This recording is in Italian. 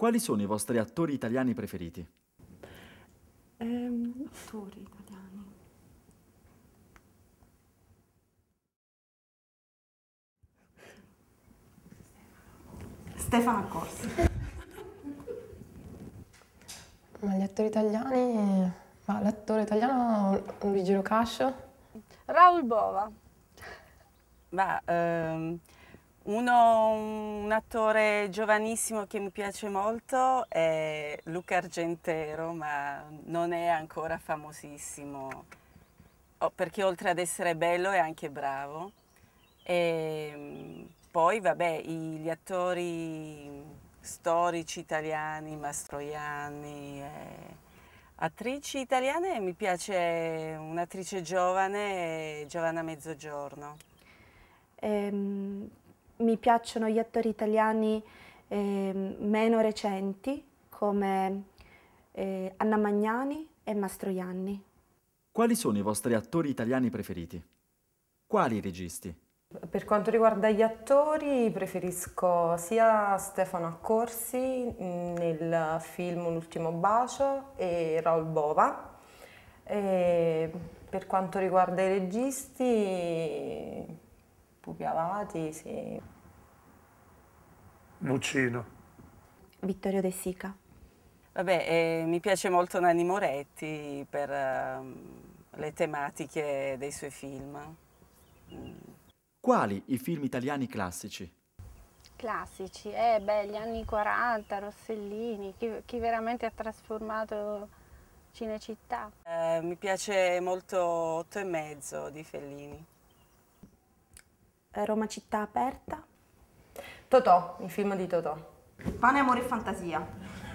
Quali sono i vostri attori italiani preferiti? Ehm, attori italiani. Stefano Corsi. Ma gli attori italiani... Ma l'attore italiano Luigi Rocascio? Raul Bova. Ma... Ehm... Uno, un attore giovanissimo che mi piace molto è Luca Argentero, ma non è ancora famosissimo, oh, perché oltre ad essere bello è anche bravo. E ehm, poi, vabbè, gli attori storici italiani, Mastroianni, eh, attrici italiane, mi piace un'attrice giovane, Giovanna Mezzogiorno. Ehm mi piacciono gli attori italiani eh, meno recenti come eh, Anna Magnani e Mastroianni. Quali sono i vostri attori italiani preferiti? Quali registi? Per quanto riguarda gli attori, preferisco sia Stefano Accorsi mm, nel film ultimo bacio e Raul Bova. E per quanto riguarda i registi, Pupi Avati, sì. Muccino. Vittorio De Sica. Vabbè, eh, mi piace molto Nanni Moretti per eh, le tematiche dei suoi film. Mm. Quali i film italiani classici? Classici? Eh beh, gli anni 40, Rossellini, chi, chi veramente ha trasformato Cinecittà. Eh, mi piace molto Otto e mezzo di Fellini. Eh, Roma città aperta. Totò, il film di Totò. Pane, amore e fantasia.